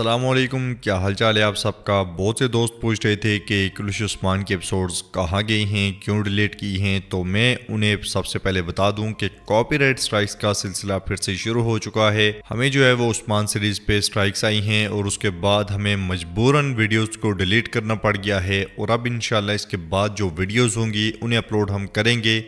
असलम क्या हालचाल है आप सबका बहुत से दोस्त पूछ रहे थे कि कुलश उस्मान के एपिसोड्स कहाँ गई हैं क्यों डिलीट की हैं तो मैं उन्हें सबसे पहले बता दूं कि कॉपीराइट स्ट्राइक्स का सिलसिला फिर से शुरू हो चुका है हमें जो है वो उस्मान सीरीज पे स्ट्राइक्स आई हैं और उसके बाद हमें मजबूरन वीडियोज़ को डिलीट करना पड़ गया है और अब इनशाला इसके बाद जो वीडियोज़ होंगी उन्हें अपलोड हम करेंगे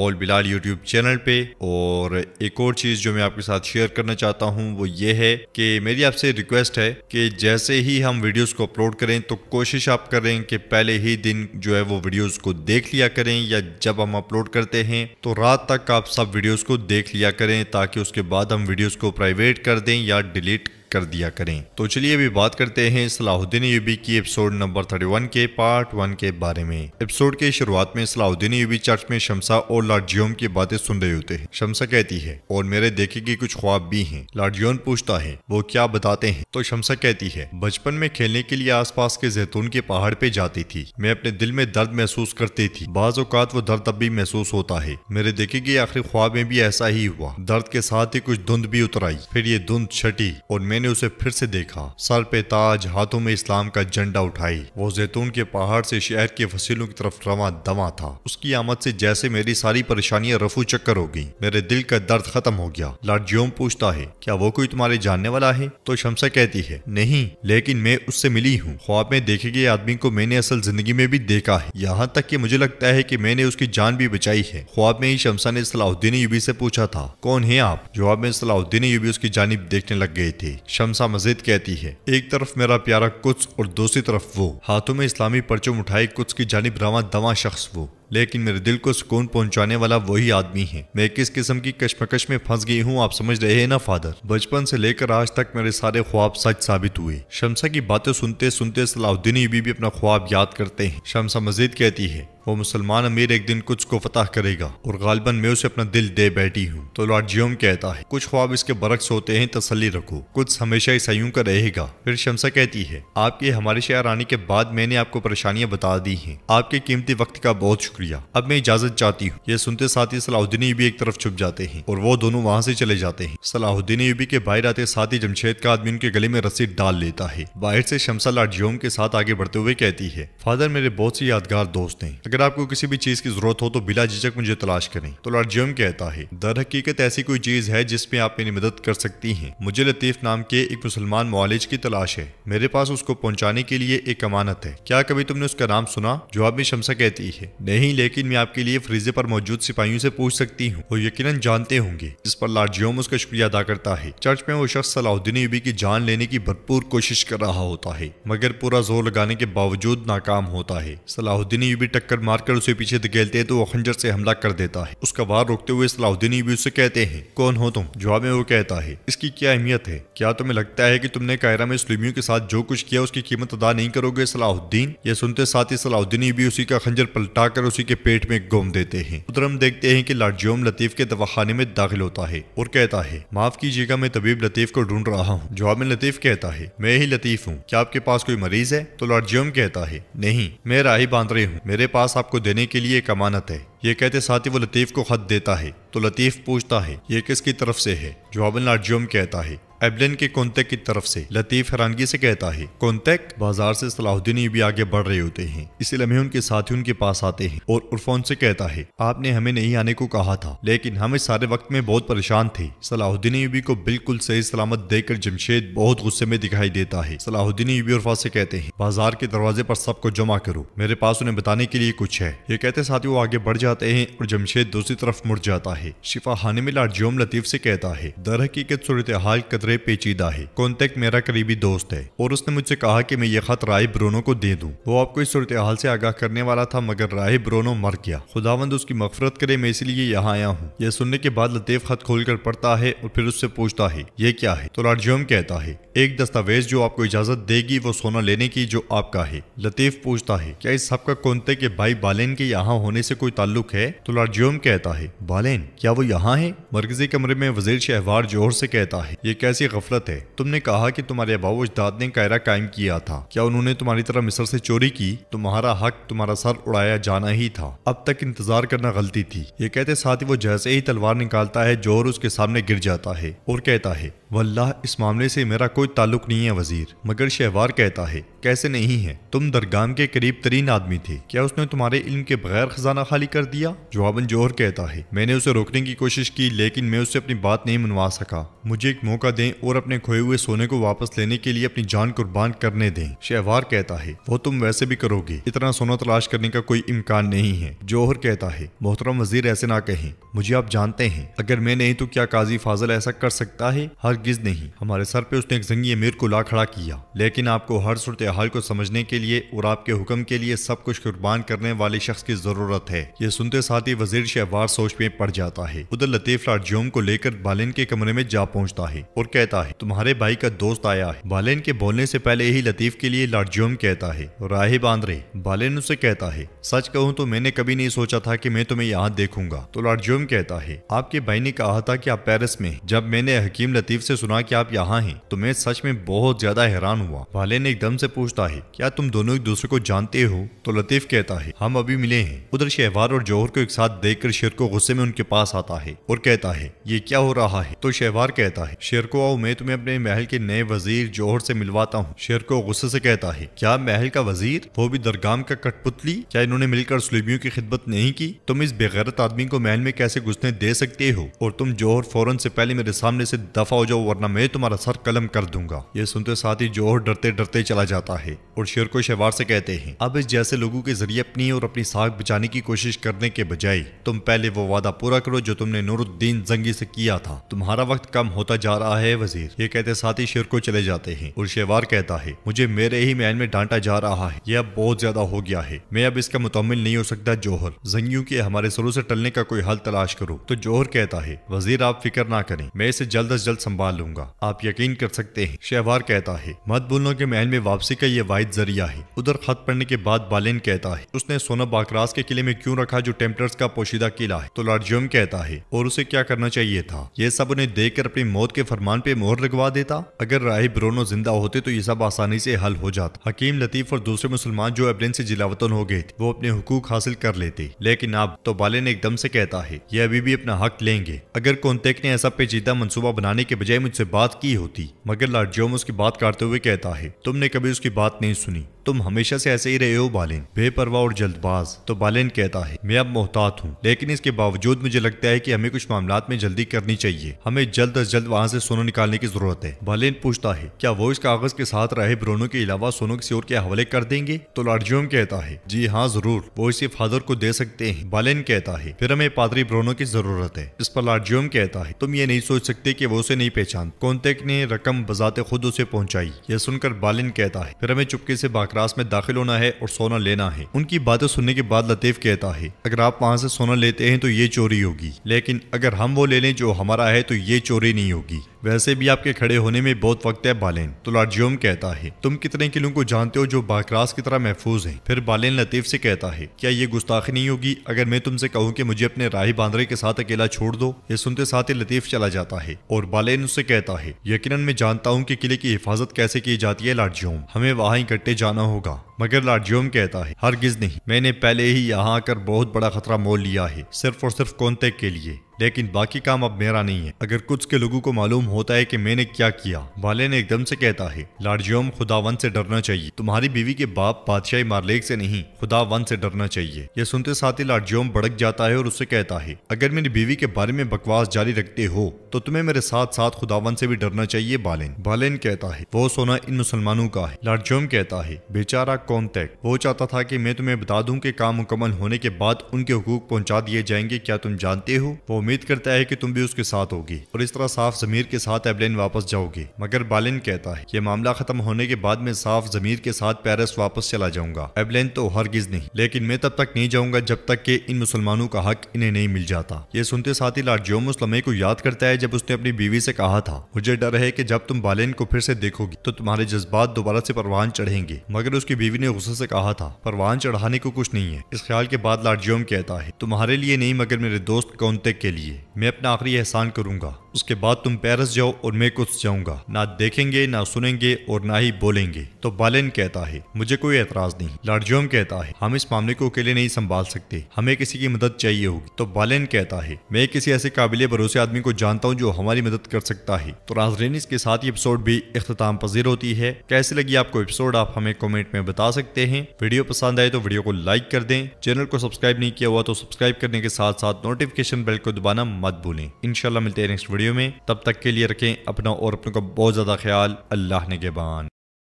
बॉल बिलाल यूट्यूब चैनल पर और एक और चीज़ जो मैं आपके साथ शेयर करना चाहता हूँ वो ये है कि मेरी आपसे रिक्वेस्ट है है कि जैसे ही हम वीडियोस को अपलोड करें तो कोशिश आप करें कि पहले ही दिन जो है वो वीडियोस को देख लिया करें या जब हम अपलोड करते हैं तो रात तक आप सब वीडियोस को देख लिया करें ताकि उसके बाद हम वीडियोस को प्राइवेट कर दें या डिलीट कर दिया करें तो चलिए अभी बात करते हैं सलाहुद्दीन यूबी की एपिसोड नंबर थर्टी वन के पार्ट वन के बारे में एपिसोड के शुरुआत में सलाहुद्दीन यूबी चर्च में शमसा और लाडजियोम की बातें सुन रहे होते हैं शमसा कहती है और मेरे देखे की कुछ ख्वाब भी है लाडजियोन पूछता है वो क्या बताते हैं तो शमसा कहती है बचपन में खेलने के लिए पास के जैतून के पहाड़ पे जाती थी मैं अपने दिल में दर्द महसूस करती थी बाज औकात वो दर्द अब भी महसूस होता है मेरे देखे की आखिरी ख्वाब में भी ऐसा ही हुआ दर्द के साथ ही कुछ धुंध भी उतर आई फिर ये धुंध छटी और मैंने ने उसे फिर से देखा सर पे ताज हाथों में इस्लाम का झंडा उठाई वो जैतून के पहाड़ से शहर के फसीलों की तरफ रवा दवा था उसकी आमद से जैसे मेरी सारी परेशानियां रफू चक्कर हो गई मेरे दिल का दर्द खत्म हो गया लाडज्योम पूछता है क्या वो कोई तुम्हारे जानने वाला है तो शमसा कहती है नहीं लेकिन मैं उससे मिली हूँ ख्वाब में देखे गए आदमी को मैंने असल जिंदगी में भी देखा है यहाँ तक की मुझे लगता है की मैंने उसकी जान भी बचाई है ख्वाब में ही शमसा ने सलाहुद्दीन यूबी से पूछा था कौन है आप जवाब में सलाउद्दीन यूबी उसकी जानब देखने लग गए थे शमसा मजिद कहती है एक तरफ मेरा प्यारा कुछ और दूसरी तरफ वो हाथों में इस्लामी परचम उठाई कुछ की जानब रवा दवा शख्स वो लेकिन मेरे दिल को सुकून पहुंचाने वाला वही आदमी है मैं किस किस्म की कश्मकश में फंस गई हूँ आप समझ रहे हैं ना फादर बचपन से लेकर आज तक मेरे सारे ख्वाब सच साबित हुए शमसा की बातें सुनते सुनते सलाउद्दीन भी, भी अपना ख्वाब याद करते हैं शमसा मजीद कहती है वो मुसलमान अमीर एक दिन कुछ को फतह करेगा और गालबन मैं उसे अपना दिल दे बैठी हूँ तो लॉर्ड जियोम कहता है कुछ ख्वाब इसके बरक्स होते हैं तसली रखो कुछ हमेशा ईसाइयों का रहेगा फिर शमसा कहती है आपके हमारे शहर आने के बाद मैंने आपको परेशानियां बता दी हैं आपके कीमती वक्त का बहुत शुक्रिया अब मैं इजाजत चाहती हूँ ये सुनते साथ ही सलाहुद्दीन यूबी एक तरफ छुप जाते हैं और वो दोनों वहाँ से चले जाते हैं सलाहुद्दीन यूबी के बाहर आते साथ ही जमशेद का आदमी उनके गले में रसीद डाल लेता है बाहर से शमसा लाडजियोम के साथ आगे बढ़ते हुए कहती है फादर मेरे बहुत से यादगार दोस्त हैं अगर आपको किसी भी चीज की जरूरत हो तो बिला झिझक मुझे तलाश करें तो लाडजियोम कहता है दर हकीकत ऐसी कोई चीज है जिसमें आप मेरी मदद कर सकती हैं मुझे लतीफ नाम के एक मुसलमान मॉलेज की तलाश है मेरे पास उसको पहुंचाने के लिए एक अमानत है क्या कभी तुमने उसका नाम सुना जो आप शमसा कहती है नहीं नहीं लेकिन मैं आपके लिए फ्रीजे पर मौजूद सिपाहियों से पूछ सकती हूँ और यकीनन जानते होंगे जिस पर लार्जियोम उसका शुक्रिया अदा करता है चर्च में वो शख्स सलाउद्दीन यूबी की जान लेने की भरपूर कोशिश कर रहा होता है मगर पूरा जोर लगाने के बावजूद नाकाम होता है सलाहुद्दीन यूबी टक्कर मारकर उसे पीछे धकेलते हैं तो वो खंजर से हमला कर देता है उसका वार रोकते हुए सलाहुद्दीन यूबी उसे कहते हैं कौन हो तुम जवाब में वो कहता है इसकी क्या अहमियत है क्या तुम्हें लगता है की तुमने कायरा में सलीमियों के साथ जो कुछ किया उसकी कीमत अदा नहीं करोगे सलाहुद्दीन ये सुनते साथ ही सलाहुद्दीन यूबी उसी का खंजर पलटा कर उसी के पेट में गुम देते हैं उधर हम देखते हैं कि लाडजोम लतीफ के दवाखाने में दाखिल होता है और कहता है माफ कीजिएगा मैं तबीब लतीफ को ढूंढ रहा हूँ जवाब में लतीफ कहता है मैं ही लतीफ हूँ क्या आपके पास कोई मरीज है तो लाडजोम कहता है नहीं मैं राही रही हूँ मेरे पास आपको देने के लिए एक अमानत है ये कहते साथ ही वो लतीफ को खत देता है तो लतीफ पूछता है ये किसकी तरफ से है जवाबन लाडजोम कहता है एबलिन के कोंतेक की तरफ से लतीफ हैरानगी से कहता है कोंतेक बाजार से सलाहुद्दीन भी आगे बढ़ रहे होते हैं इसी लम्हे उनके साथी उनके पास आते हैं और उर्फोन से कहता है आपने हमें नहीं आने को कहा था लेकिन हम इस सारे वक्त में बहुत परेशान थे सलाहुद्दीन यूबी को बिल्कुल सही सलामत देकर जमशेद बहुत गुस्से में दिखाई देता है सलाहुद्दीन यूबी उर्फा से कहते हैं बाजार के दरवाजे पर सबको जमा करो मेरे पास उन्हें बताने के लिए कुछ है ये कहते साथी वो आगे बढ़ जाते हैं और जमशेद दूसरी तरफ मुड़ जाता है शिफा हानिमिल में लतीफ से कहता है दर हकीकत सूरत हाल खतरे पेचीदा है कॉन्टेक्ट मेरा करीबी दोस्त है और उसने मुझसे कहा कि मैं ये खत राय ब्रोनो को दे दूँ वो आपको इस सूरत हाल से आगाह करने वाला था मगर राय ब्रोनो मर गया खुदावंद उसकी मफरत करे मैं इसलिए यहाँ आया हूँ यह सुनने के बाद लतीफ़ खत खोल कर पढ़ता है और फिर उससे पूछता है ये क्या है तो राजोम कहता है एक दस्तावेज जो आपको इजाजत देगी वो सोना लेने की जो आपका है लतीफ़ पूछता है क्या इस सबका कौनते के भाई बालेन के यहाँ होने से कोई ताल्लुक है तो लार्जियोम कहता है बालेन क्या वो यहाँ है मरकजी कमरे में वजीर शहवार जोहर से कहता है ये कैसे कैसी गफलत है तुमने कहा कि तुम्हारे अबाव उजदाद ने कायरा कायम किया था क्या उन्होंने तुम्हारी तरह मिस्र से चोरी की तुम्हारा हक तुम्हारा सर उड़ाया जाना ही था अब तक इंतजार करना गलती थी ये कहते साथ ही वो जैसे ही तलवार निकालता है जोर उसके सामने गिर जाता है और कहता है वल्लाह इस मामले से मेरा कोई ताल्लुक नहीं है वजीर मगर शहवार कहता है कैसे नहीं है तुम दरगाम के करीब तरीन आदमी थे क्या उसने तुम्हारे इल्म के बगैर खजाना खाली कर दिया जवाबन जोहर कहता है मैंने उसे रोकने की कोशिश की लेकिन मैं उससे अपनी बात नहीं मनवा सका मुझे एक मौका दें और अपने खोए हुए सोने को वापस लेने के लिए अपनी जान कुर्बान करने दें शहवार कहता है वो तुम वैसे भी करोगे इतना सोना तलाश करने का कोई इम्कान नहीं है जौहर कहता है मोहतरम वजीर ऐसे ना कहें मुझे आप जानते हैं अगर मैं नहीं तो क्या काजी फाजल ऐसा कर सकता है गिज नहीं हमारे सर पे उसने एक जंगी अमीर को ला खड़ा किया लेकिन आपको हर सूरत हाल को समझने के लिए और आपके हुक्म के लिए सब कुछ कुर्बान करने वाले शख्स की जरूरत है ये सुनते साथ ही वजीर शहबाज सोच में पड़ जाता है उधर लतीफ लाटजोम को लेकर बालिन के कमरे में जा पहुँचता है और कहता है तुम्हारे भाई का दोस्त आया है बालिन के बोलने ऐसी पहले ही लतीफ के लिए लाटजोम कहता है राहिब आंद्रे बालिन उसे कहता है सच कहूँ तो मैंने कभी नहीं सोचा था की मैं तुम्हें यहाँ देखूंगा तो लाटजोम कहता है आपके भाई ने कहा था की आप पेरिस में जब मैंने हकीम लतीफ ऐसी सुना की आप यहाँ है तो मैं सच में बहुत ज्यादा हैरान हुआ बालिन एकदम से पूछता है क्या तुम दोनों एक दूसरे को जानते हो तो लतीफ कहता है हम अभी मिले हैं उधर शहवार और जौहर को एक साथ देख कर शेर को गुस्से में उनके पास आता है और कहता है ये क्या हो रहा है तो शहवार कहता है शेर को आओ मैं तुम्हें अपने महल के नए वजीर जौहर से मिलवाता हूँ शेर को गुस्से से कहता है क्या महल का वजीर वो भी दरगाम का कठपुतली क्या इन्होंने मिलकर सलीबियों की खिदमत नहीं की तुम इस बेगैरत आदमी को महल में कैसे घुसने दे सकते हो और तुम जौहर फौरन से पहले मेरे सामने से दफा हो जाओ वरना मैं तुम्हारा सर कलम कर दूंगा ये सुनते साथ ही जौहर डरते डरते चला जाता जाता है और शेर को शहवार से कहते हैं अब इस जैसे लोगों के जरिए अपनी और अपनी साख बचाने की कोशिश करने के बजाय तुम पहले वो वादा पूरा करो जो तुमने नूरुद्दीन जंगी से किया था तुम्हारा वक्त कम होता जा रहा है वजीर ये कहते साथ ही शेर को चले जाते हैं और शेवार कहता है मुझे मेरे ही मैन में डांटा जा रहा है यह अब बहुत ज्यादा हो गया है मैं अब इसका मुतमिल नहीं हो सकता जोहर जंगियों के हमारे सरों से टलने का कोई हल तलाश करो तो जोहर कहता है वजीर आप फिक्र ना करें मैं इसे जल्द अज जल्द संभाल लूंगा आप यकीन कर सकते हैं शहवार कहता है मत बोलो के महल में वापसी का ये वाहिद जरिया है उधर खत पढ़ने के बाद बालिन कहता है उसने सोना बाकरास के किले में क्यों रखा जो टेम्पलर्स का पोशीदा किला है तो लार्जियम कहता है और उसे क्या करना चाहिए था यह सब उन्हें देख कर अपनी मौत के फरमान पे मोहर लगवा देता अगर राहि ब्रोनो जिंदा होते तो ये सब आसानी से हल हो जाता हकीम लतीफ और दूसरे मुसलमान जो एबलिन से जिलावतन हो गए थे वो अपने हकूक हासिल कर लेते लेकिन अब तो बालेन एकदम से कहता है ये अभी भी अपना हक लेंगे अगर कौनतेक ने ऐसा पेचीदा मनसूबा बनाने के बजाय मुझसे बात की होती मगर लार्जियम उसकी बात काटते हुए कहता है तुमने कभी उसकी की बात नहीं सुनी तुम हमेशा से ऐसे ही रहे हो बालिन बेपरवाह और जल्दबाज तो बालिन कहता है मैं अब मोहतात हूँ लेकिन इसके बावजूद मुझे लगता है की हमें कुछ मामला में जल्दी करनी चाहिए हमें जल्द अज जल्द वहाँ से सोनो निकालने की जरूरत है बालिन पूछता है क्या वो इस कागज के साथ रहे ब्रोनो के अलावा सोनो किसी और के हवाले कर देंगे तो लार्जियोम कहता है जी हाँ जरूर वो इसे फादर को दे सकते हैं बालिन कहता है फिर हमें पादरी ब्रोनो की जरूरत है इस पर लार्जियोम कहता है तुम ये नहीं सोच सकते कि वो उसे नहीं पहचान कॉन्टेक्ट ने रकम बजाते खुद उसे पहुंचाई यह सुनकर बालिन कहता है फिर हमें चुपके से बाकी अकरास में दाखिल होना है और सोना लेना है उनकी बातें सुनने के बाद लतीफ कहता है अगर आप वहाँ से सोना लेते हैं तो ये चोरी होगी लेकिन अगर हम वो ले लें जो हमारा है तो ये चोरी नहीं होगी वैसे भी आपके खड़े होने में बहुत वक्त है बालेन तो लार्जियोम कहता है तुम कितने किलों को जानते हो जो बाकरास की तरह महफूज है फिर बालेन लतीफ से कहता है क्या ये गुस्ताखी नहीं होगी अगर मैं तुमसे कहूँ की मुझे अपने राही बांद्रे के साथ अकेला छोड़ दो ये सुनते साथ ही लतीफ चला जाता है और बालेन उससे कहता है यकीन मैं जानता हूँ की किले की हिफाजत कैसे की जाती है लार्जियोम हमें वहाँ इकट्ठे जाना होगा मगर लार्जियोम कहता है गिज नहीं मैंने पहले ही यहाँ आकर बहुत बड़ा खतरा मोल लिया है सिर्फ और सिर्फ कोनते के लिए लेकिन बाकी काम अब मेरा नहीं है अगर कुछ के लोगों को मालूम होता है कि मैंने क्या किया वाले ने एकदम से कहता है लाडजोम खुदावन से डरना चाहिए तुम्हारी बीवी के बाप बादशाही मारलेक से नहीं खुदावन से डरना चाहिए यह सुनते साथ ही लाडजोम भड़क जाता है और उससे कहता है अगर मेरी बीवी के बारे में बकवास जारी रखते हो तो तुम्हें मेरे साथ साथ खुदावन से भी डरना चाहिए बालेन बालेन कहता है वो सोना इन मुसलमानों का है लाडजोम कहता है बेचारा कौन तक वो चाहता था की मैं तुम्हें बता दूँ की काम मुकम्मल होने के बाद उनके हकूक पहुँचा दिए जाएंगे क्या तुम जानते हो वो उम्मीद करता है कि तुम भी उसके साथ होगी और इस तरह साफ जमीर के साथ एबलेन वापस जाओगी मगर बालिन कहता है ये मामला खत्म होने के बाद मैं साफ जमीर के साथ पेरिस वापस चला जाऊंगा एबलेन तो हरगिज नहीं लेकिन मैं तब तक नहीं जाऊंगा जब तक के इन मुसलमानों का हक इन्हें नहीं मिल जाता ये सुनते साथ ही लाटजोम उस को याद करता है जब उसने अपनी बीवी से कहा था मुझे डर है कि जब तुम बालिन को फिर से देखोगी तो तुम्हारे जज्बात दोबारा से परवान चढ़ेंगे मगर उसकी बीवी ने गुस्से से कहा था परवान चढ़ाने को कुछ नहीं है इस ख्याल के बाद लाडजोम कहता है तुम्हारे लिए नहीं मगर मेरे दोस्त कौनते के लिए मैं अपना आखिरी एहसान करूँगा उसके बाद तुम पेरिस जाओ और मैं कुछ जाऊंगा ना देखेंगे ना सुनेंगे और ना ही बोलेंगे तो बालेन कहता है मुझे कोई एतराज नहीं लार्जोम कहता है हम इस मामले को अकेले नहीं संभाल सकते हमें किसी की मदद चाहिए होगी तो बालेन कहता है मैं किसी ऐसे काबिल भरोसे आदमी को जानता हूँ जो हमारी मदद कर सकता है तो नाजरीन इसके साथ ये एपिसोड भी अख्ताम पजीर होती है कैसे लगी आपको एपिसोड आप हमें कॉमेंट में बता सकते हैं वीडियो पसंद आए तो वीडियो को लाइक कर दें चैनल को सब्सक्राइब नहीं किया हुआ तो सब्सक्राइब करने के साथ साथ नोटिफिकेशन बेल को दबाना मत भूलें इनशाला मिलते हैं नेक्स्ट वीडियो में तब तक के लिए रखें अपना और अपनों का बहुत ज़्यादा ख्याल अल्लाह ने के बान